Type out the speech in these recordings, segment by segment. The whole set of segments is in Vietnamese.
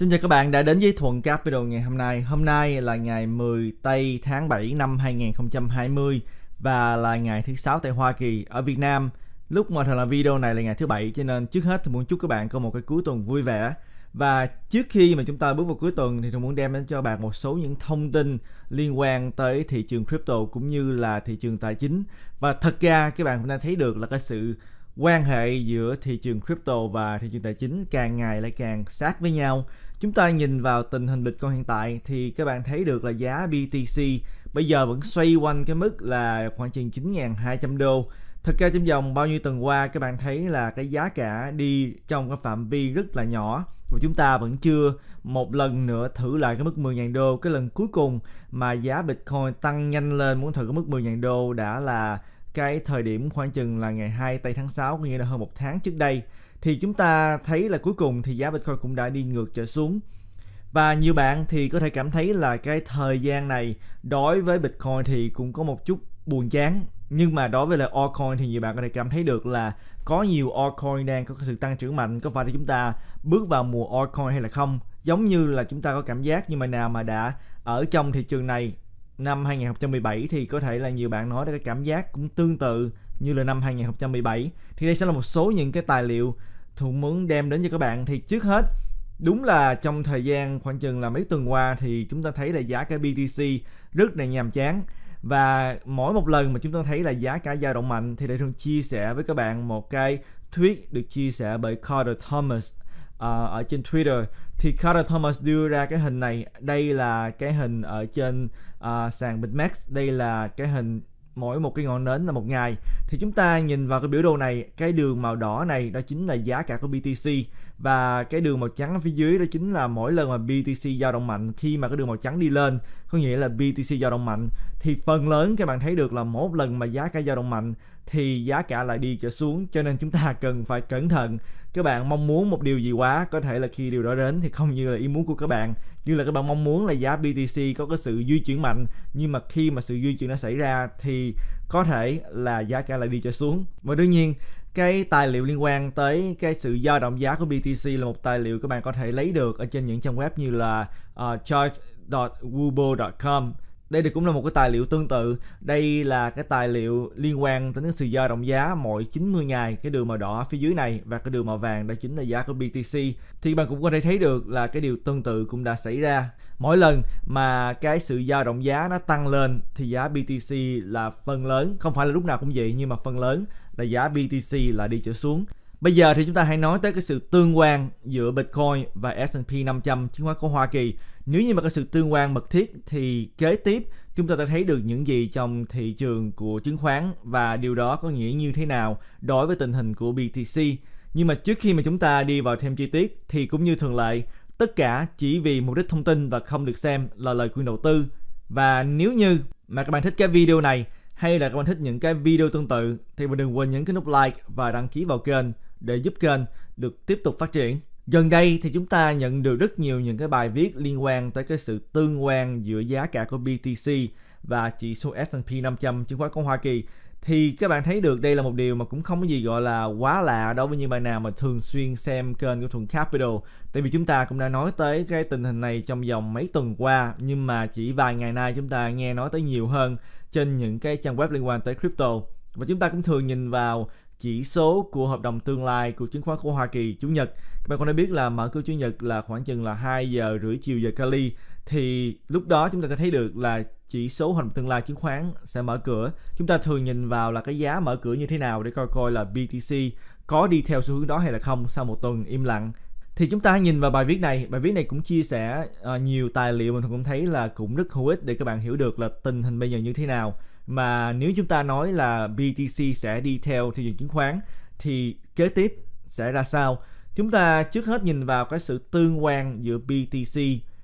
Xin chào các bạn đã đến với Thuận Capital ngày hôm nay. Hôm nay là ngày 10 tây tháng 7 năm 2020 và là ngày thứ sáu tại Hoa Kỳ. Ở Việt Nam, lúc mà thường là video này là ngày thứ bảy cho nên trước hết thì muốn chúc các bạn có một cái cuối tuần vui vẻ. Và trước khi mà chúng ta bước vào cuối tuần thì tôi muốn đem đến cho bạn một số những thông tin liên quan tới thị trường crypto cũng như là thị trường tài chính. Và thật ra các bạn cũng đã thấy được là cái sự quan hệ giữa thị trường crypto và thị trường tài chính càng ngày lại càng sát với nhau Chúng ta nhìn vào tình hình Bitcoin hiện tại thì các bạn thấy được là giá BTC bây giờ vẫn xoay quanh cái mức là khoảng chừng 9.200 đô. thực ra trong vòng bao nhiêu tuần qua các bạn thấy là cái giá cả đi trong cái phạm vi rất là nhỏ và chúng ta vẫn chưa một lần nữa thử lại cái mức 10.000 đô. Cái lần cuối cùng mà giá Bitcoin tăng nhanh lên muốn thử cái mức 10.000 đô đã là cái thời điểm khoảng chừng là ngày 2 tây tháng 6 nghĩa là hơn một tháng trước đây thì chúng ta thấy là cuối cùng thì giá Bitcoin cũng đã đi ngược trở xuống. Và nhiều bạn thì có thể cảm thấy là cái thời gian này đối với Bitcoin thì cũng có một chút buồn chán. Nhưng mà đối với lại altcoin thì nhiều bạn có thể cảm thấy được là có nhiều altcoin đang có sự tăng trưởng mạnh. Có phải là chúng ta bước vào mùa altcoin hay là không? Giống như là chúng ta có cảm giác nhưng mà nào mà đã ở trong thị trường này năm 2017 thì có thể là nhiều bạn nói ra cái cảm giác cũng tương tự như là năm 2017 thì đây sẽ là một số những cái tài liệu Thu muốn đem đến cho các bạn thì trước hết đúng là trong thời gian khoảng chừng là mấy tuần qua thì chúng ta thấy là giá cái BTC rất là nhàm chán và mỗi một lần mà chúng ta thấy là giá cả dao động mạnh thì để thường chia sẻ với các bạn một cái thuyết được chia sẻ bởi Carter Thomas uh, ở trên Twitter thì Carter Thomas đưa ra cái hình này đây là cái hình ở trên uh, sàn BitMax đây là cái hình mỗi một cái ngọn nến là một ngày thì chúng ta nhìn vào cái biểu đồ này cái đường màu đỏ này đó chính là giá cả của BTC và cái đường màu trắng phía dưới đó chính là mỗi lần mà BTC dao động mạnh khi mà cái đường màu trắng đi lên có nghĩa là BTC dao động mạnh thì phần lớn các bạn thấy được là mỗi lần mà giá cả dao động mạnh thì giá cả lại đi trở xuống cho nên chúng ta cần phải cẩn thận các bạn mong muốn một điều gì quá có thể là khi điều đó đến thì không như là ý muốn của các bạn như là các bạn mong muốn là giá BTC có cái sự di chuyển mạnh nhưng mà khi mà sự di chuyển đã xảy ra thì có thể là giá cả lại đi trở xuống và đương nhiên cái tài liệu liên quan tới cái sự dao động giá của BTC là một tài liệu các bạn có thể lấy được ở trên những trang web như là uh, ờ, chart.wubo.com đây thì cũng là một cái tài liệu tương tự đây là cái tài liệu liên quan đến sự dao động giá mỗi 90 ngày cái đường màu đỏ phía dưới này và cái đường màu vàng đó chính là giá của BTC thì bạn cũng có thể thấy được là cái điều tương tự cũng đã xảy ra mỗi lần mà cái sự dao động giá nó tăng lên thì giá BTC là phần lớn không phải là lúc nào cũng vậy nhưng mà phần lớn là giá BTC là đi trở xuống Bây giờ thì chúng ta hãy nói tới cái sự tương quan giữa Bitcoin và S&P 500 chứng khoán của Hoa Kỳ. Nếu như mà cái sự tương quan mật thiết thì kế tiếp chúng ta sẽ thấy được những gì trong thị trường của chứng khoán và điều đó có nghĩa như thế nào đối với tình hình của BTC. Nhưng mà trước khi mà chúng ta đi vào thêm chi tiết thì cũng như thường lệ, tất cả chỉ vì mục đích thông tin và không được xem là lời khuyên đầu tư. Và nếu như mà các bạn thích cái video này hay là các bạn thích những cái video tương tự thì mình đừng quên nhấn cái nút like và đăng ký vào kênh để giúp kênh được tiếp tục phát triển. Gần đây thì chúng ta nhận được rất nhiều những cái bài viết liên quan tới cái sự tương quan giữa giá cả của BTC và chỉ số S&P 500 chứng khoán của Hoa Kỳ thì các bạn thấy được đây là một điều mà cũng không có gì gọi là quá lạ đối với những bạn nào mà thường xuyên xem kênh của Thuận Capital tại vì chúng ta cũng đã nói tới cái tình hình này trong vòng mấy tuần qua nhưng mà chỉ vài ngày nay chúng ta nghe nói tới nhiều hơn trên những cái trang web liên quan tới crypto và chúng ta cũng thường nhìn vào chỉ số của hợp đồng tương lai của chứng khoán của Hoa Kỳ Chủ nhật. Các bạn cũng đã biết là mở cửa Chủ nhật là khoảng chừng là 2 giờ rưỡi chiều giờ Cali thì lúc đó chúng ta sẽ thấy được là chỉ số hợp đồng tương lai chứng khoán sẽ mở cửa. Chúng ta thường nhìn vào là cái giá mở cửa như thế nào để coi coi là BTC có đi theo xu hướng đó hay là không sau một tuần im lặng thì chúng ta nhìn vào bài viết này bài viết này cũng chia sẻ uh, nhiều tài liệu mình cũng thấy là cũng rất hữu ích để các bạn hiểu được là tình hình bây giờ như thế nào mà nếu chúng ta nói là BTC sẽ đi theo thị trường chứng khoán thì kế tiếp sẽ ra sao? Chúng ta trước hết nhìn vào cái sự tương quan giữa BTC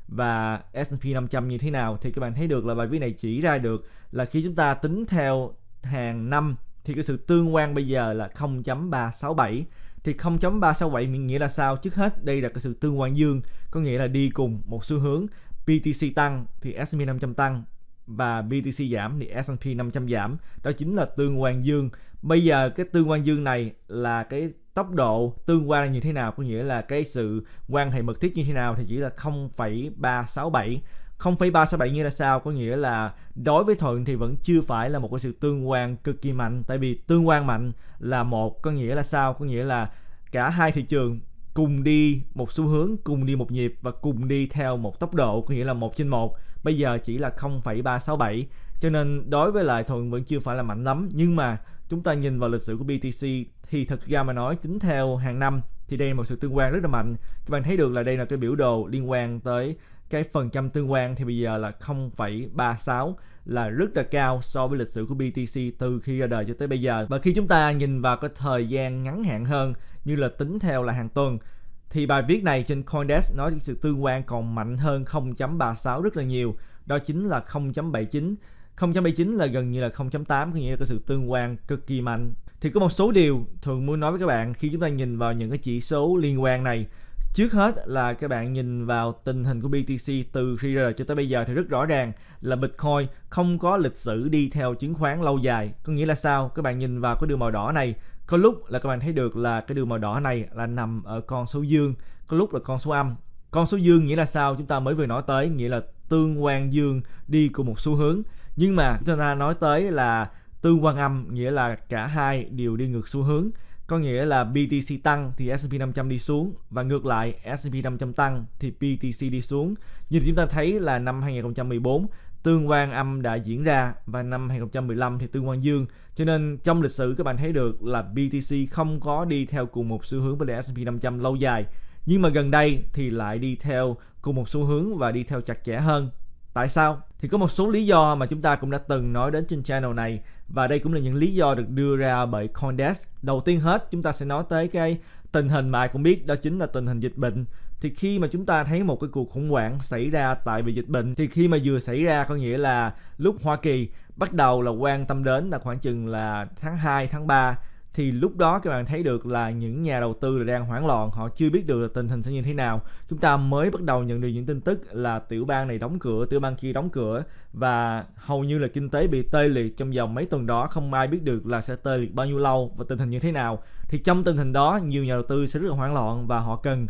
và S&P 500 như thế nào thì các bạn thấy được là bài viết này chỉ ra được là khi chúng ta tính theo hàng năm thì cái sự tương quan bây giờ là 0.367 thì 0.367 nghĩa là sao? Trước hết đây là cái sự tương quan dương có nghĩa là đi cùng một xu hướng BTC tăng thì S&P 500 tăng và BTC giảm thì S&P 500 giảm đó chính là tương quan dương bây giờ cái tương quan dương này là cái tốc độ tương quan như thế nào có nghĩa là cái sự quan hệ mật thiết như thế nào thì chỉ là 0,367 0,367 như là sao? Có nghĩa là đối với Thuận thì vẫn chưa phải là một cái sự tương quan cực kỳ mạnh Tại vì tương quan mạnh là một Có nghĩa là sao? Có nghĩa là cả hai thị trường cùng đi một xu hướng, cùng đi một nhịp và cùng đi theo một tốc độ Có nghĩa là một trên một bây giờ chỉ là 0,367 cho nên đối với lại thuận vẫn chưa phải là mạnh lắm nhưng mà chúng ta nhìn vào lịch sử của BTC thì thật ra mà nói tính theo hàng năm thì đây là một sự tương quan rất là mạnh các bạn thấy được là đây là cái biểu đồ liên quan tới cái phần trăm tương quan thì bây giờ là 0,36 là rất là cao so với lịch sử của BTC từ khi ra đời cho tới bây giờ và khi chúng ta nhìn vào cái thời gian ngắn hạn hơn như là tính theo là hàng tuần thì bài viết này trên Coindesk nói sự tương quan còn mạnh hơn 0.36 rất là nhiều, đó chính là 0.79. 0.79 là gần như là 0.8 có nghĩa là có sự tương quan cực kỳ mạnh. Thì có một số điều thường muốn nói với các bạn khi chúng ta nhìn vào những cái chỉ số liên quan này. Trước hết là các bạn nhìn vào tình hình của BTC từ khi rời cho tới bây giờ thì rất rõ ràng là Bitcoin không có lịch sử đi theo chứng khoán lâu dài. Có nghĩa là sao? Các bạn nhìn vào cái đường màu đỏ này có lúc là các bạn thấy được là cái đường màu đỏ này là nằm ở con số dương có lúc là con số âm con số dương nghĩa là sao chúng ta mới vừa nói tới nghĩa là tương quan dương đi cùng một xu hướng nhưng mà chúng ta nói tới là tương quan âm nghĩa là cả hai đều đi ngược xu hướng có nghĩa là BTC tăng thì S&P 500 đi xuống và ngược lại S&P 500 tăng thì BTC đi xuống. Như chúng ta thấy là năm 2014 tương quan âm đã diễn ra và năm 2015 thì tương quan dương. Cho nên trong lịch sử các bạn thấy được là BTC không có đi theo cùng một xu hướng với lại S&P 500 lâu dài. Nhưng mà gần đây thì lại đi theo cùng một xu hướng và đi theo chặt chẽ hơn. Tại sao? Thì có một số lý do mà chúng ta cũng đã từng nói đến trên channel này và đây cũng là những lý do được đưa ra bởi Coindesk. Đầu tiên hết chúng ta sẽ nói tới cái tình hình mà ai cũng biết đó chính là tình hình dịch bệnh thì khi mà chúng ta thấy một cái cuộc khủng hoảng xảy ra tại vì dịch bệnh thì khi mà vừa xảy ra có nghĩa là lúc Hoa Kỳ bắt đầu là quan tâm đến là khoảng chừng là tháng 2, tháng 3 thì lúc đó các bạn thấy được là những nhà đầu tư đang hoảng loạn họ chưa biết được tình hình sẽ như thế nào chúng ta mới bắt đầu nhận được những tin tức là tiểu bang này đóng cửa tiểu bang kia đóng cửa và hầu như là kinh tế bị tê liệt trong vòng mấy tuần đó không ai biết được là sẽ tê liệt bao nhiêu lâu và tình hình như thế nào thì trong tình hình đó nhiều nhà đầu tư sẽ rất là hoảng loạn và họ cần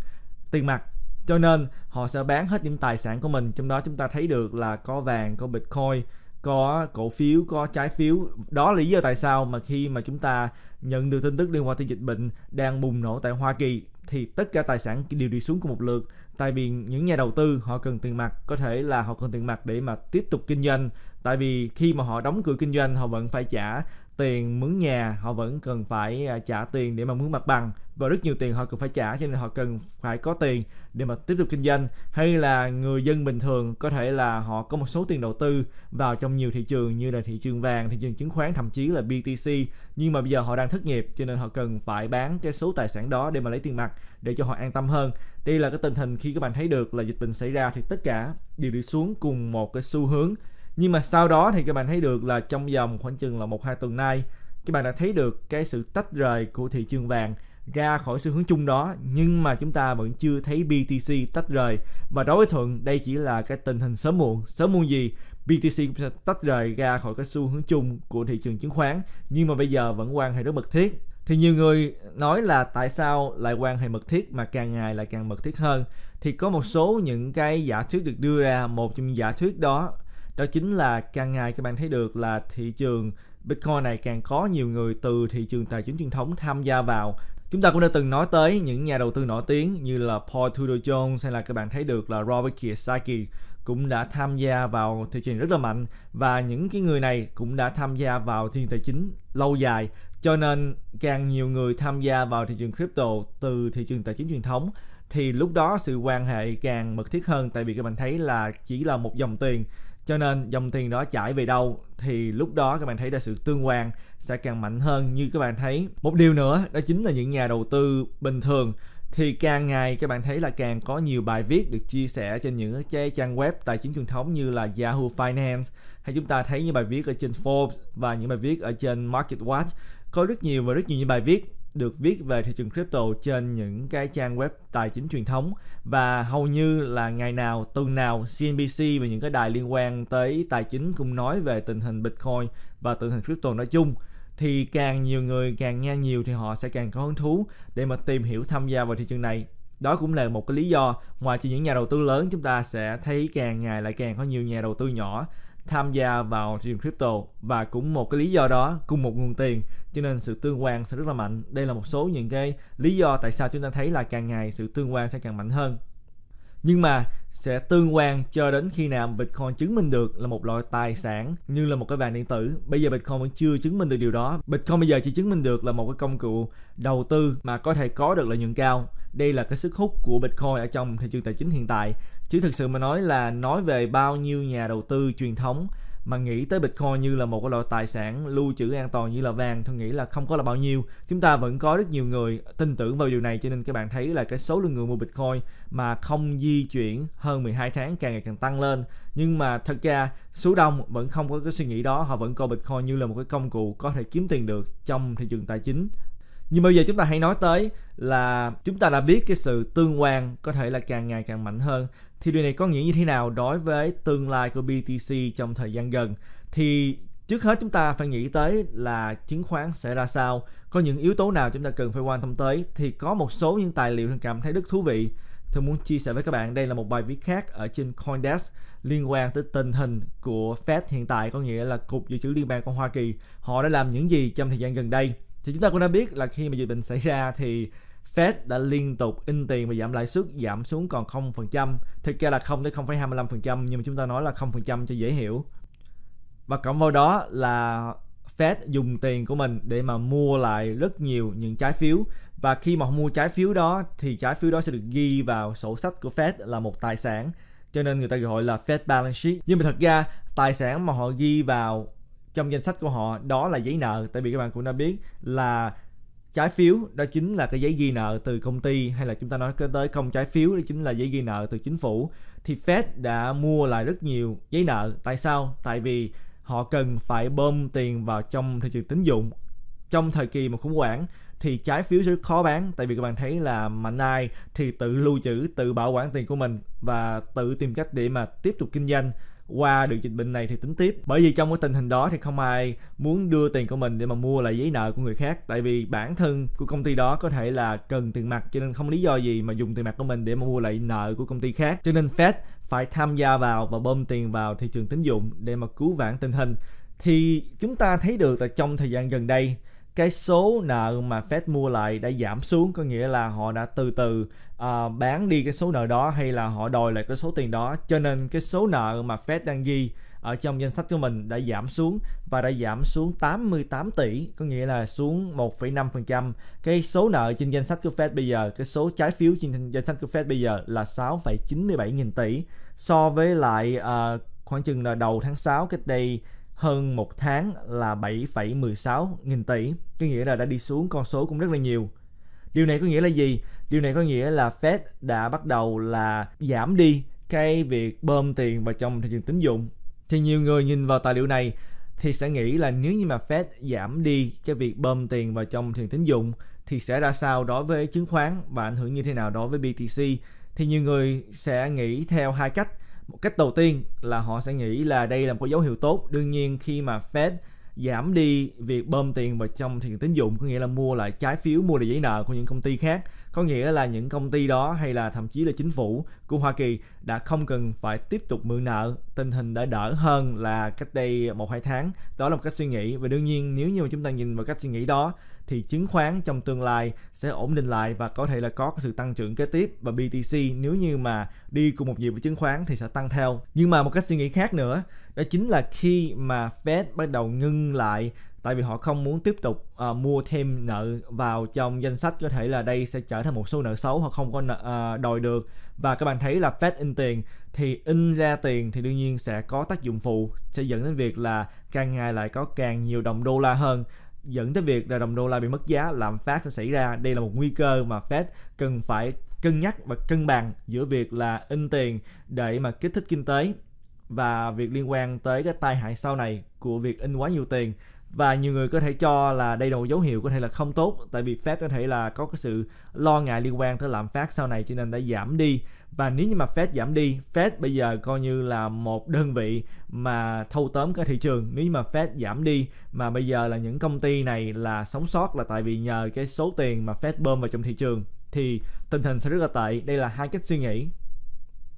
tiền mặt cho nên họ sẽ bán hết những tài sản của mình trong đó chúng ta thấy được là có vàng có bitcoin có cổ phiếu có trái phiếu đó là lý do tại sao mà khi mà chúng ta nhận được tin tức liên quan tới dịch bệnh đang bùng nổ tại Hoa Kỳ thì tất cả tài sản đều đi xuống cùng một lượt tại vì những nhà đầu tư họ cần tiền mặt có thể là họ cần tiền mặt để mà tiếp tục kinh doanh tại vì khi mà họ đóng cửa kinh doanh họ vẫn phải trả tiền mướn nhà họ vẫn cần phải à, trả tiền để mà mướn mặt bằng và rất nhiều tiền họ cần phải trả cho nên họ cần phải có tiền để mà tiếp tục kinh doanh hay là người dân bình thường có thể là họ có một số tiền đầu tư vào trong nhiều thị trường như là thị trường vàng thị trường chứng khoán thậm chí là BTC nhưng mà bây giờ họ đang thất nghiệp cho nên họ cần phải bán cái số tài sản đó để mà lấy tiền mặt để cho họ an tâm hơn đây là cái tình hình khi các bạn thấy được là dịch bệnh xảy ra thì tất cả đều đi xuống cùng một cái xu hướng nhưng mà sau đó thì các bạn thấy được là trong vòng khoảng chừng là một hai tuần nay các bạn đã thấy được cái sự tách rời của thị trường vàng ra khỏi xu hướng chung đó nhưng mà chúng ta vẫn chưa thấy BTC tách rời và đối với Thuận đây chỉ là cái tình hình sớm muộn sớm muộn gì BTC cũng sẽ tách rời ra khỏi cái xu hướng chung của thị trường chứng khoán nhưng mà bây giờ vẫn quan hệ rất mật thiết thì nhiều người nói là tại sao lại quan hệ mật thiết mà càng ngày lại càng mật thiết hơn thì có một số những cái giả thuyết được đưa ra một trong những giả thuyết đó đó chính là càng ngày các bạn thấy được là thị trường Bitcoin này càng có nhiều người từ thị trường tài chính truyền thống tham gia vào Chúng ta cũng đã từng nói tới những nhà đầu tư nổi tiếng như là Paul Tudor Jones hay là các bạn thấy được là Robert Kiyosaki cũng đã tham gia vào thị trường rất là mạnh và những cái người này cũng đã tham gia vào thị trường tài chính lâu dài cho nên càng nhiều người tham gia vào thị trường crypto từ thị trường tài chính truyền thống thì lúc đó sự quan hệ càng mật thiết hơn tại vì các bạn thấy là chỉ là một dòng tiền cho nên dòng tiền đó chảy về đâu thì lúc đó các bạn thấy là sự tương quan sẽ càng mạnh hơn như các bạn thấy một điều nữa đó chính là những nhà đầu tư bình thường thì càng ngày các bạn thấy là càng có nhiều bài viết được chia sẻ trên những cái trang web tài chính truyền thống như là Yahoo Finance hay chúng ta thấy những bài viết ở trên Forbes và những bài viết ở trên MarketWatch có rất nhiều và rất nhiều những bài viết được viết về thị trường crypto trên những cái trang web tài chính truyền thống và hầu như là ngày nào tuần nào CNBC và những cái đài liên quan tới tài chính cũng nói về tình hình Bitcoin và tình hình crypto nói chung thì càng nhiều người càng nghe nhiều thì họ sẽ càng có hứng thú để mà tìm hiểu tham gia vào thị trường này đó cũng là một cái lý do ngoài trừ những nhà đầu tư lớn chúng ta sẽ thấy càng ngày lại càng có nhiều nhà đầu tư nhỏ tham gia vào thị trường crypto và cũng một cái lý do đó cùng một nguồn tiền cho nên sự tương quan sẽ rất là mạnh đây là một số những cái lý do tại sao chúng ta thấy là càng ngày sự tương quan sẽ càng mạnh hơn nhưng mà sẽ tương quan cho đến khi nào Bitcoin chứng minh được là một loại tài sản như là một cái vàng điện tử. Bây giờ Bitcoin vẫn chưa chứng minh được điều đó. Bitcoin bây giờ chỉ chứng minh được là một cái công cụ đầu tư mà có thể có được lợi nhuận cao. Đây là cái sức hút của Bitcoin ở trong thị trường tài chính hiện tại chứ thực sự mà nói là nói về bao nhiêu nhà đầu tư truyền thống mà nghĩ tới Bitcoin như là một cái loại tài sản lưu trữ an toàn như là vàng tôi nghĩ là không có là bao nhiêu chúng ta vẫn có rất nhiều người tin tưởng vào điều này cho nên các bạn thấy là cái số lượng người mua Bitcoin mà không di chuyển hơn 12 tháng càng ngày càng tăng lên nhưng mà thật ra số đông vẫn không có cái suy nghĩ đó họ vẫn coi Bitcoin như là một cái công cụ có thể kiếm tiền được trong thị trường tài chính nhưng bây giờ chúng ta hãy nói tới là chúng ta đã biết cái sự tương quan có thể là càng ngày càng mạnh hơn thì điều này có nghĩa như thế nào đối với tương lai của BTC trong thời gian gần thì trước hết chúng ta phải nghĩ tới là chứng khoán sẽ ra sao có những yếu tố nào chúng ta cần phải quan tâm tới thì có một số những tài liệu thân cảm thấy rất thú vị tôi muốn chia sẻ với các bạn đây là một bài viết khác ở trên Coindesk liên quan tới tình hình của Fed hiện tại có nghĩa là cục dự trữ liên bang của Hoa Kỳ họ đã làm những gì trong thời gian gần đây thì chúng ta cũng đã biết là khi mà dịch bệnh xảy ra thì Fed đã liên tục in tiền và giảm lãi suất giảm xuống còn 0%, thực ra là 0 đến 0,25% nhưng mà chúng ta nói là 0% cho dễ hiểu. Và cộng vào đó là Fed dùng tiền của mình để mà mua lại rất nhiều những trái phiếu và khi mà mua trái phiếu đó thì trái phiếu đó sẽ được ghi vào sổ sách của Fed là một tài sản cho nên người ta gọi là Fed balance sheet nhưng mà thật ra tài sản mà họ ghi vào trong danh sách của họ đó là giấy nợ tại vì các bạn cũng đã biết là trái phiếu đó chính là cái giấy ghi nợ từ công ty hay là chúng ta nói tới không trái phiếu đó chính là giấy ghi nợ từ chính phủ thì Fed đã mua lại rất nhiều giấy nợ tại sao tại vì họ cần phải bơm tiền vào trong thị trường tín dụng trong thời kỳ mà khủng hoảng thì trái phiếu sẽ rất khó bán tại vì các bạn thấy là mạnh ai thì tự lưu trữ tự bảo quản tiền của mình và tự tìm cách để mà tiếp tục kinh doanh qua được dịch bệnh này thì tính tiếp bởi vì trong cái tình hình đó thì không ai muốn đưa tiền của mình để mà mua lại giấy nợ của người khác tại vì bản thân của công ty đó có thể là cần tiền mặt cho nên không lý do gì mà dùng tiền mặt của mình để mà mua lại nợ của công ty khác cho nên Fed phải tham gia vào và bơm tiền vào thị trường tín dụng để mà cứu vãn tình hình thì chúng ta thấy được là trong thời gian gần đây cái số nợ mà Fed mua lại đã giảm xuống có nghĩa là họ đã từ từ uh, bán đi cái số nợ đó hay là họ đòi lại cái số tiền đó cho nên cái số nợ mà Fed đang ghi ở trong danh sách của mình đã giảm xuống và đã giảm xuống 88 tỷ có nghĩa là xuống 1,5% cái số nợ trên danh sách của Fed bây giờ cái số trái phiếu trên danh sách của Fed bây giờ là 6,97 nghìn tỷ so với lại uh, khoảng chừng là đầu tháng 6 cách đây hơn một tháng là 7,16 nghìn tỷ, có nghĩa là đã đi xuống con số cũng rất là nhiều. Điều này có nghĩa là gì? Điều này có nghĩa là Fed đã bắt đầu là giảm đi cái việc bơm tiền vào trong thị trường tín dụng. Thì nhiều người nhìn vào tài liệu này thì sẽ nghĩ là nếu như mà Fed giảm đi cái việc bơm tiền vào trong thị trường tín dụng thì sẽ ra sao đối với chứng khoán và ảnh hưởng như thế nào đối với BTC thì nhiều người sẽ nghĩ theo hai cách một cách đầu tiên là họ sẽ nghĩ là đây là một dấu hiệu tốt đương nhiên khi mà Fed giảm đi việc bơm tiền vào trong thị trường tín dụng có nghĩa là mua lại trái phiếu mua lại giấy nợ của những công ty khác có nghĩa là những công ty đó hay là thậm chí là chính phủ của Hoa Kỳ đã không cần phải tiếp tục mượn nợ tình hình đã đỡ hơn là cách đây một hai tháng đó là một cách suy nghĩ và đương nhiên nếu như mà chúng ta nhìn vào cách suy nghĩ đó thì chứng khoán trong tương lai sẽ ổn định lại và có thể là có sự tăng trưởng kế tiếp và BTC nếu như mà đi cùng một nhịp với chứng khoán thì sẽ tăng theo. Nhưng mà một cách suy nghĩ khác nữa đó chính là khi mà Fed bắt đầu ngưng lại tại vì họ không muốn tiếp tục uh, mua thêm nợ vào trong danh sách có thể là đây sẽ trở thành một số nợ xấu hoặc không có nợ, uh, đòi được và các bạn thấy là Fed in tiền thì in ra tiền thì đương nhiên sẽ có tác dụng phụ sẽ dẫn đến việc là càng ngày lại có càng nhiều đồng đô la hơn dẫn tới việc là đồng đô la bị mất giá lạm phát sẽ xảy ra đây là một nguy cơ mà Fed cần phải cân nhắc và cân bằng giữa việc là in tiền để mà kích thích kinh tế và việc liên quan tới cái tai hại sau này của việc in quá nhiều tiền và nhiều người có thể cho là đây là một dấu hiệu có thể là không tốt tại vì Fed có thể là có cái sự lo ngại liên quan tới lạm phát sau này cho nên đã giảm đi và nếu như mà Fed giảm đi Fed bây giờ coi như là một đơn vị mà thâu tóm cái thị trường nếu như mà Fed giảm đi mà bây giờ là những công ty này là sống sót là tại vì nhờ cái số tiền mà Fed bơm vào trong thị trường thì tình hình sẽ rất là tệ đây là hai cách suy nghĩ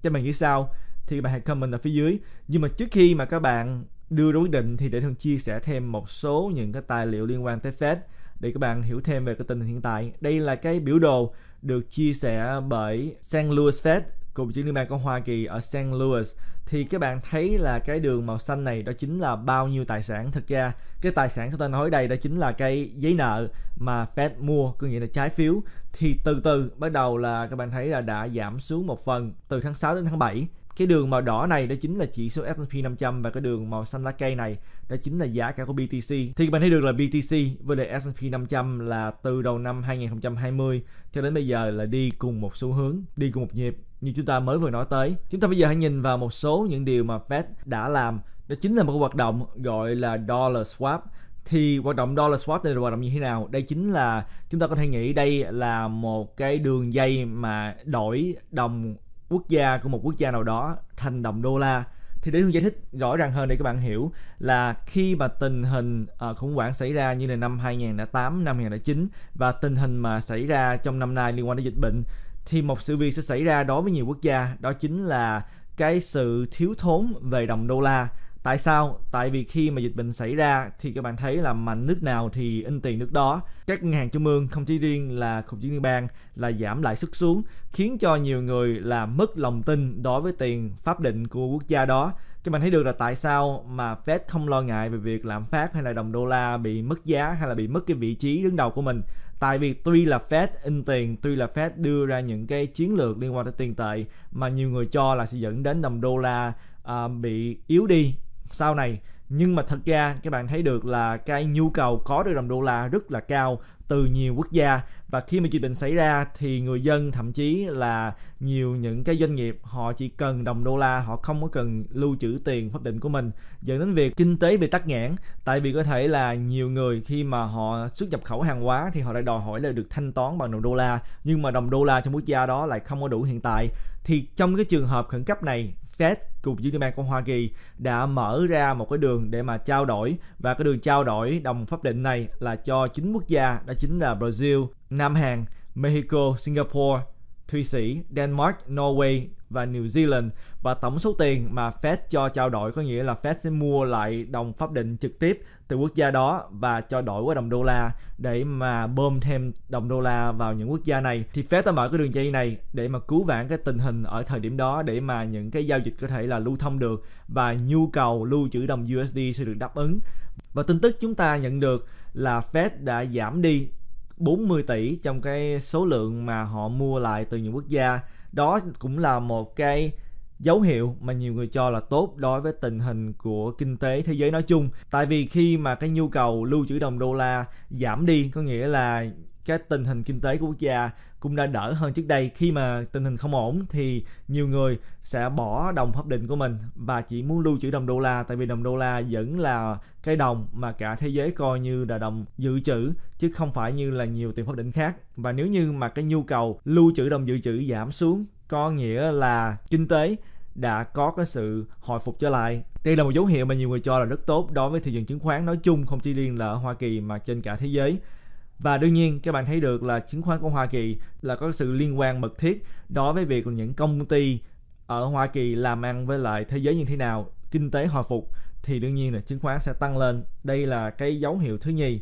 cho bạn nghĩ sao thì bạn hãy comment ở phía dưới nhưng mà trước khi mà các bạn đưa ra quyết định thì để thường chia sẻ thêm một số những cái tài liệu liên quan tới Fed để các bạn hiểu thêm về cái tình hình hiện tại. Đây là cái biểu đồ được chia sẻ bởi San Louis Fed cục chính liên bang của Hoa Kỳ ở San Louis thì các bạn thấy là cái đường màu xanh này đó chính là bao nhiêu tài sản thực ra cái tài sản chúng ta nói đây đó chính là cái giấy nợ mà Fed mua có nghĩa là trái phiếu thì từ từ bắt đầu là các bạn thấy là đã giảm xuống một phần từ tháng 6 đến tháng 7 cái đường màu đỏ này đó chính là chỉ số S&P 500 và cái đường màu xanh lá cây này đó chính là giá cả của BTC. Thì bạn thấy được là BTC với lại S&P 500 là từ đầu năm 2020 cho đến bây giờ là đi cùng một xu hướng, đi cùng một nhịp như chúng ta mới vừa nói tới. Chúng ta bây giờ hãy nhìn vào một số những điều mà Fed đã làm. Đó chính là một hoạt động gọi là dollar swap thì hoạt động dollar swap này là hoạt động như thế nào đây chính là chúng ta có thể nghĩ đây là một cái đường dây mà đổi đồng quốc gia của một quốc gia nào đó thành đồng đô la thì để thương giải thích rõ ràng hơn để các bạn hiểu là khi mà tình hình uh, khủng hoảng xảy ra như là năm 2008, năm 2009 và tình hình mà xảy ra trong năm nay liên quan đến dịch bệnh thì một sự việc sẽ xảy ra đối với nhiều quốc gia đó chính là cái sự thiếu thốn về đồng đô la Tại sao? Tại vì khi mà dịch bệnh xảy ra thì các bạn thấy là mạnh nước nào thì in tiền nước đó. Các ngân hàng trung ương không chỉ riêng là không chỉ liên bang là giảm lãi suất xuống khiến cho nhiều người là mất lòng tin đối với tiền pháp định của quốc gia đó. Các bạn thấy được là tại sao mà Fed không lo ngại về việc lạm phát hay là đồng đô la bị mất giá hay là bị mất cái vị trí đứng đầu của mình. Tại vì tuy là Fed in tiền, tuy là Fed đưa ra những cái chiến lược liên quan tới tiền tệ mà nhiều người cho là sẽ dẫn đến đồng đô la uh, bị yếu đi sau này nhưng mà thật ra các bạn thấy được là cái nhu cầu có được đồng đô la rất là cao từ nhiều quốc gia và khi mà dịch bệnh xảy ra thì người dân thậm chí là nhiều những cái doanh nghiệp họ chỉ cần đồng đô la họ không có cần lưu trữ tiền pháp định của mình dẫn đến việc kinh tế bị tắc nghẽn tại vì có thể là nhiều người khi mà họ xuất nhập khẩu hàng hóa thì họ lại đòi hỏi là được thanh toán bằng đồng đô la nhưng mà đồng đô la trong quốc gia đó lại không có đủ hiện tại thì trong cái trường hợp khẩn cấp này Fed cùng với Liên bang của Hoa Kỳ đã mở ra một cái đường để mà trao đổi và cái đường trao đổi đồng pháp định này là cho chính quốc gia đó chính là Brazil, Nam Hàn, Mexico, Singapore, Thụy Sĩ, Denmark, Norway, và New Zealand và tổng số tiền mà Fed cho trao đổi có nghĩa là Fed sẽ mua lại đồng pháp định trực tiếp từ quốc gia đó và cho đổi qua đồng đô la để mà bơm thêm đồng đô la vào những quốc gia này thì Fed đã mở cái đường dây này để mà cứu vãn cái tình hình ở thời điểm đó để mà những cái giao dịch có thể là lưu thông được và nhu cầu lưu trữ đồng USD sẽ được đáp ứng và tin tức chúng ta nhận được là Fed đã giảm đi 40 tỷ trong cái số lượng mà họ mua lại từ những quốc gia đó cũng là một cái dấu hiệu mà nhiều người cho là tốt đối với tình hình của kinh tế thế giới nói chung tại vì khi mà cái nhu cầu lưu trữ đồng đô la giảm đi có nghĩa là cái tình hình kinh tế của quốc gia cũng đã đỡ hơn trước đây khi mà tình hình không ổn thì nhiều người sẽ bỏ đồng pháp định của mình và chỉ muốn lưu trữ đồng đô la tại vì đồng đô la vẫn là cái đồng mà cả thế giới coi như là đồng dự trữ chứ không phải như là nhiều tiền pháp định khác và nếu như mà cái nhu cầu lưu trữ đồng dự trữ giảm xuống có nghĩa là kinh tế đã có cái sự hồi phục trở lại. Đây là một dấu hiệu mà nhiều người cho là rất tốt đối với thị trường chứng khoán nói chung không chỉ riêng là ở Hoa Kỳ mà trên cả thế giới và đương nhiên các bạn thấy được là chứng khoán của Hoa Kỳ là có sự liên quan mật thiết đối với việc những công ty ở Hoa Kỳ làm ăn với lại thế giới như thế nào kinh tế hồi phục thì đương nhiên là chứng khoán sẽ tăng lên đây là cái dấu hiệu thứ nhì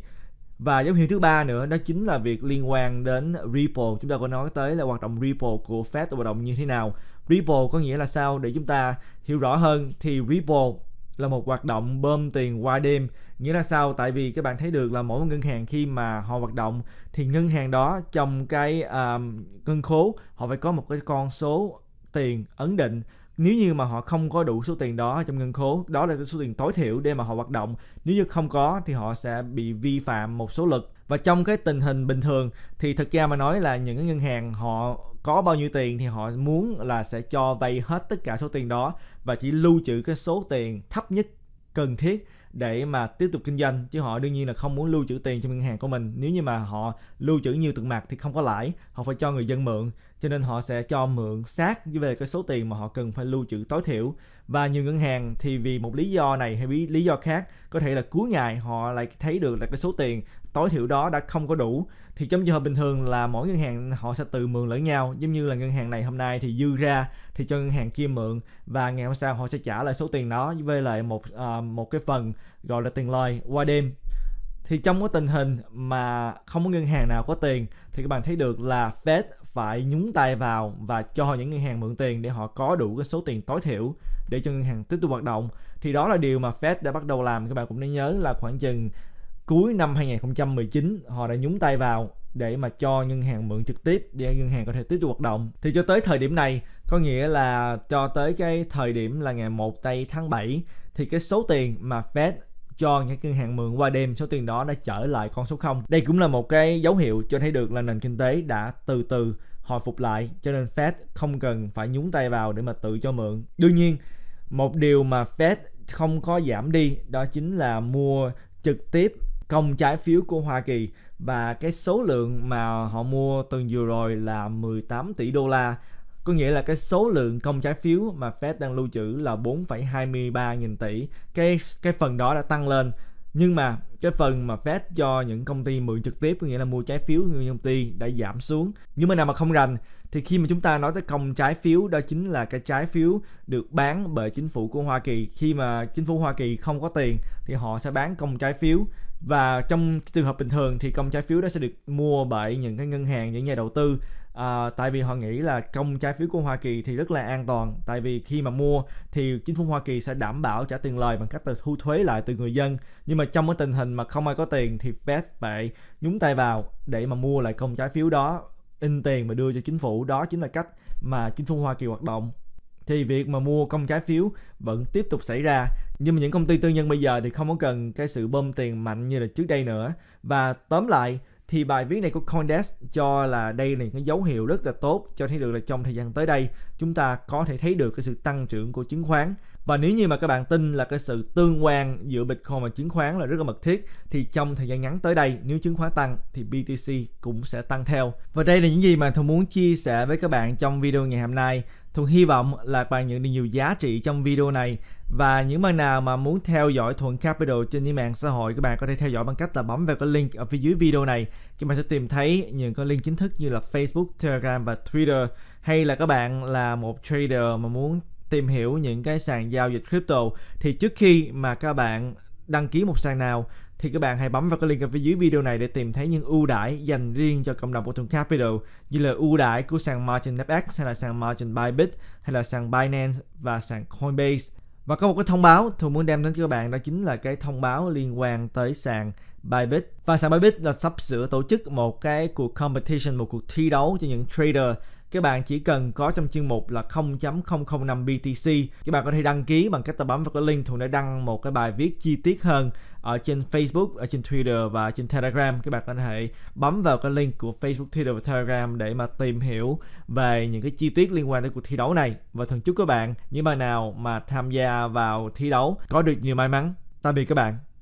và dấu hiệu thứ ba nữa đó chính là việc liên quan đến repo chúng ta có nói tới là hoạt động repo của Fed hoạt động như thế nào repo có nghĩa là sao để chúng ta hiểu rõ hơn thì repo là một hoạt động bơm tiền qua đêm nghĩa là sao tại vì các bạn thấy được là mỗi ngân hàng khi mà họ hoạt động thì ngân hàng đó trong cái um, ngân khố họ phải có một cái con số tiền ấn định nếu như mà họ không có đủ số tiền đó trong ngân khố đó là cái số tiền tối thiểu để mà họ hoạt động nếu như không có thì họ sẽ bị vi phạm một số luật và trong cái tình hình bình thường thì thực ra mà nói là những cái ngân hàng họ có bao nhiêu tiền thì họ muốn là sẽ cho vay hết tất cả số tiền đó và chỉ lưu trữ cái số tiền thấp nhất cần thiết để mà tiếp tục kinh doanh chứ họ đương nhiên là không muốn lưu trữ tiền trong ngân hàng của mình nếu như mà họ lưu trữ nhiều tiền mặt thì không có lãi họ phải cho người dân mượn cho nên họ sẽ cho mượn sát về cái số tiền mà họ cần phải lưu trữ tối thiểu và nhiều ngân hàng thì vì một lý do này hay vì lý do khác có thể là cuối ngày họ lại thấy được là cái số tiền tối thiểu đó đã không có đủ thì trong trường hợp bình thường là mỗi ngân hàng họ sẽ tự mượn lẫn nhau giống như là ngân hàng này hôm nay thì dư ra thì cho ngân hàng kia mượn và ngày hôm sau họ sẽ trả lại số tiền đó với lại một à, một cái phần gọi là tiền lời qua đêm thì trong cái tình hình mà không có ngân hàng nào có tiền thì các bạn thấy được là Fed phải nhúng tay vào và cho những ngân hàng mượn tiền để họ có đủ cái số tiền tối thiểu để cho ngân hàng tiếp tục hoạt động thì đó là điều mà Fed đã bắt đầu làm các bạn cũng nên nhớ là khoảng chừng cuối năm 2019 họ đã nhúng tay vào để mà cho ngân hàng mượn trực tiếp để ngân hàng có thể tiếp tục hoạt động thì cho tới thời điểm này có nghĩa là cho tới cái thời điểm là ngày 1 tây tháng 7 thì cái số tiền mà Fed cho những ngân hàng mượn qua đêm số tiền đó đã trở lại con số 0. Đây cũng là một cái dấu hiệu cho thấy được là nền kinh tế đã từ từ hồi phục lại cho nên Fed không cần phải nhúng tay vào để mà tự cho mượn. Đương nhiên, một điều mà Fed không có giảm đi đó chính là mua trực tiếp công trái phiếu của Hoa Kỳ và cái số lượng mà họ mua tuần vừa rồi là 18 tỷ đô la có nghĩa là cái số lượng công trái phiếu mà Fed đang lưu trữ là 4,23 nghìn tỷ cái cái phần đó đã tăng lên nhưng mà cái phần mà Fed cho những công ty mượn trực tiếp có nghĩa là mua trái phiếu của công ty đã giảm xuống nhưng mà nào mà không rành thì khi mà chúng ta nói tới công trái phiếu đó chính là cái trái phiếu được bán bởi chính phủ của Hoa Kỳ khi mà chính phủ Hoa Kỳ không có tiền thì họ sẽ bán công trái phiếu và trong trường hợp bình thường thì công trái phiếu đó sẽ được mua bởi những cái ngân hàng những nhà đầu tư à, tại vì họ nghĩ là công trái phiếu của Hoa Kỳ thì rất là an toàn tại vì khi mà mua thì chính phủ Hoa Kỳ sẽ đảm bảo trả tiền lời bằng cách là thu thuế lại từ người dân nhưng mà trong cái tình hình mà không ai có tiền thì Fed phải nhúng tay vào để mà mua lại công trái phiếu đó in tiền và đưa cho chính phủ đó chính là cách mà chính phủ Hoa Kỳ hoạt động thì việc mà mua công trái phiếu vẫn tiếp tục xảy ra nhưng mà những công ty tư nhân bây giờ thì không có cần cái sự bơm tiền mạnh như là trước đây nữa và tóm lại thì bài viết này của Coindesk cho là đây là những dấu hiệu rất là tốt cho thấy được là trong thời gian tới đây chúng ta có thể thấy được cái sự tăng trưởng của chứng khoán và nếu như mà các bạn tin là cái sự tương quan giữa Bitcoin và chứng khoán là rất là mật thiết thì trong thời gian ngắn tới đây nếu chứng khoán tăng thì BTC cũng sẽ tăng theo. Và đây là những gì mà tôi muốn chia sẻ với các bạn trong video ngày hôm nay. Thuận hy vọng là bạn nhận được nhiều giá trị trong video này và những bạn nào mà muốn theo dõi Thuận Capital trên những mạng xã hội các bạn có thể theo dõi bằng cách là bấm vào cái link ở phía dưới video này các bạn sẽ tìm thấy những cái link chính thức như là Facebook, Telegram và Twitter hay là các bạn là một trader mà muốn tìm hiểu những cái sàn giao dịch crypto thì trước khi mà các bạn đăng ký một sàn nào thì các bạn hãy bấm vào cái link ở phía dưới video này để tìm thấy những ưu đãi dành riêng cho cộng đồng Proton Capital như là ưu đãi của sàn Margin FX hay là sàn Margin Bybit hay là sàn Binance và sàn Coinbase. Và có một cái thông báo tôi muốn đem đến cho các bạn đó chính là cái thông báo liên quan tới sàn Bybit. Và sàn Bybit là sắp sửa tổ chức một cái cuộc competition, một cuộc thi đấu cho những trader các bạn chỉ cần có trong chương mục là 0.005 BTC các bạn có thể đăng ký bằng cách bấm vào cái link thường đã đăng một cái bài viết chi tiết hơn ở trên Facebook, ở trên Twitter và trên Telegram các bạn có thể bấm vào cái link của Facebook, Twitter và Telegram để mà tìm hiểu về những cái chi tiết liên quan đến cuộc thi đấu này và thường chúc các bạn những bạn nào mà tham gia vào thi đấu có được nhiều may mắn tạm biệt các bạn